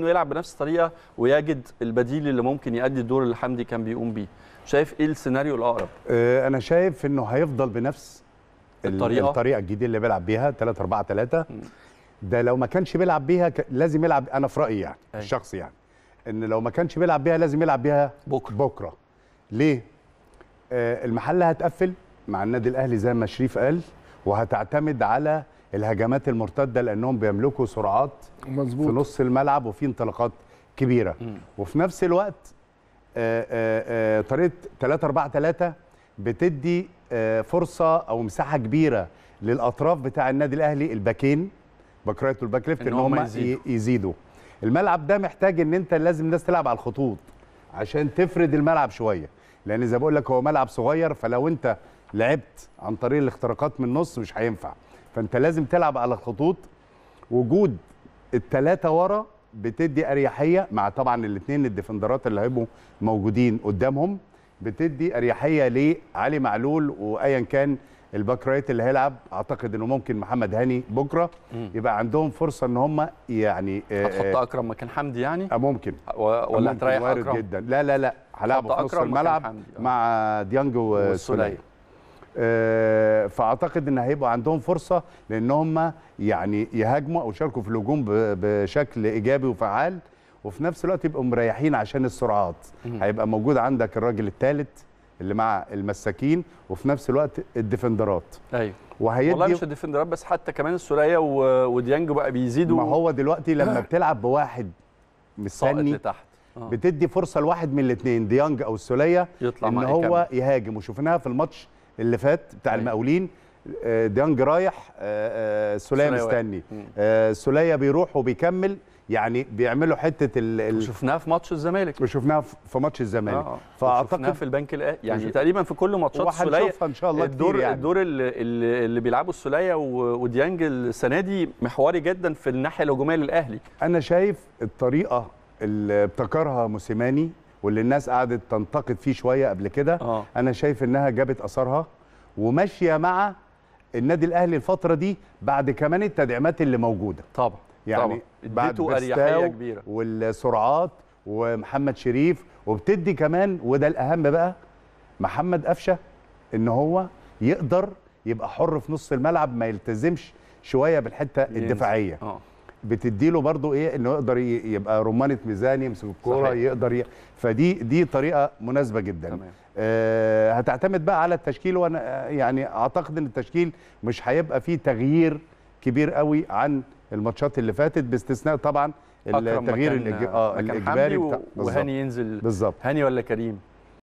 انه يلعب بنفس الطريقه ويجد البديل اللي ممكن يؤدي الدور اللي حمدي كان بيقوم بيه شايف ايه السيناريو الاقرب آه، انا شايف انه هيفضل بنفس الطريقه الطريقه الجديده اللي بيلعب بيها 3 4 3 ده لو ما كانش بيلعب بيها لازم يلعب انا في رايي يعني أي. أيوه. الشخصي يعني ان لو ما كانش بيلعب بيها لازم يلعب بيها بكره بكره ليه آه المحله هتقفل مع النادي الاهلي زي ما شريف قال وهتعتمد على الهجمات المرتده لانهم بيملكوا سرعات مزبوط. في نص الملعب وفي انطلاقات كبيره م. وفي نفس الوقت آه، آه، آه، طريقه 3 4 3 بتدي فرصه او مساحه كبيره للاطراف بتاع النادي الاهلي الباكين باك رايت والباك ليفت ان, هم يزيدوا. يزيدوا الملعب ده محتاج ان انت لازم الناس تلعب على الخطوط عشان تفرد الملعب شويه لان زي بقول لك هو ملعب صغير فلو انت لعبت عن طريق الاختراقات من النص مش هينفع فانت لازم تلعب على الخطوط وجود الثلاثه ورا بتدي اريحيه مع طبعا الاثنين الديفندرات اللي هيبقوا موجودين قدامهم بتدي اريحيه لعلي معلول وايا كان الباك رايت اللي هيلعب اعتقد انه ممكن محمد هاني بكره يبقى عندهم فرصه ان هم يعني آه، هتحط اكرم مكان حمدي يعني آه، ممكن آه، ولا هتريح اكرم جدا لا لا لا هلعبه في نص الملعب مع ديانج وسليم آه، فاعتقد ان هيبقى عندهم فرصه لان هم يعني يهاجموا او يشاركوا في الهجوم بشكل ايجابي وفعال وفي نفس الوقت يبقوا مريحين عشان السرعات هيبقى موجود عندك الراجل الثالث اللي مع المساكين وفي نفس الوقت الديفندرات ايوه وهيدي والله مش الديفندرات بس حتى كمان السوليه وديانج بقى بيزيدوا ما هو دلوقتي لما بتلعب بواحد مستني تحت آه. بتدي فرصه لواحد من الاثنين ديانج او السوليه ان هو يهاجم وشفناها في الماتش اللي فات بتاع المقاولين آه، ديانج رايح آه، آه، سوليه مستني سوليه بيروح وبيكمل يعني بيعملوا حته ال وشفناها شفناها في ماتش الزمالك وشفناها في ماتش الزمالك آه. فاعتقد في البنك الاهلي يعني تقريبا في كل ماتشات السوليه ان شاء الله الدور يعني. الدور اللي, اللي بيلعبه السوليه وديانج السنه دي محوري جدا في الناحيه الهجوميه للاهلي انا شايف الطريقه اللي ابتكرها موسيماني واللي الناس قعدت تنتقد فيه شويه قبل كده آه. انا شايف انها جابت اثرها وماشيه مع النادي الاهلي الفتره دي بعد كمان التدعيمات اللي موجوده طبعا يعني طبع. بعد اريحيه كبيره والسرعات ومحمد شريف وبتدي كمان وده الاهم بقى محمد قفشه ان هو يقدر يبقى حر في نص الملعب ما يلتزمش شويه بالحته الدفاعيه آه. بتديله برضو ايه انه يقدر يبقى رمانه ميزان يمسك الكوره يقدر ي... فدي دي طريقه مناسبه جدا تمام. آه هتعتمد بقى على التشكيل وانا يعني اعتقد ان التشكيل مش هيبقى فيه تغيير كبير قوي عن الماتشات اللي فاتت باستثناء طبعا التغيير الإج... آه الاجباري و... وهاني ينزل بالظبط هاني ولا كريم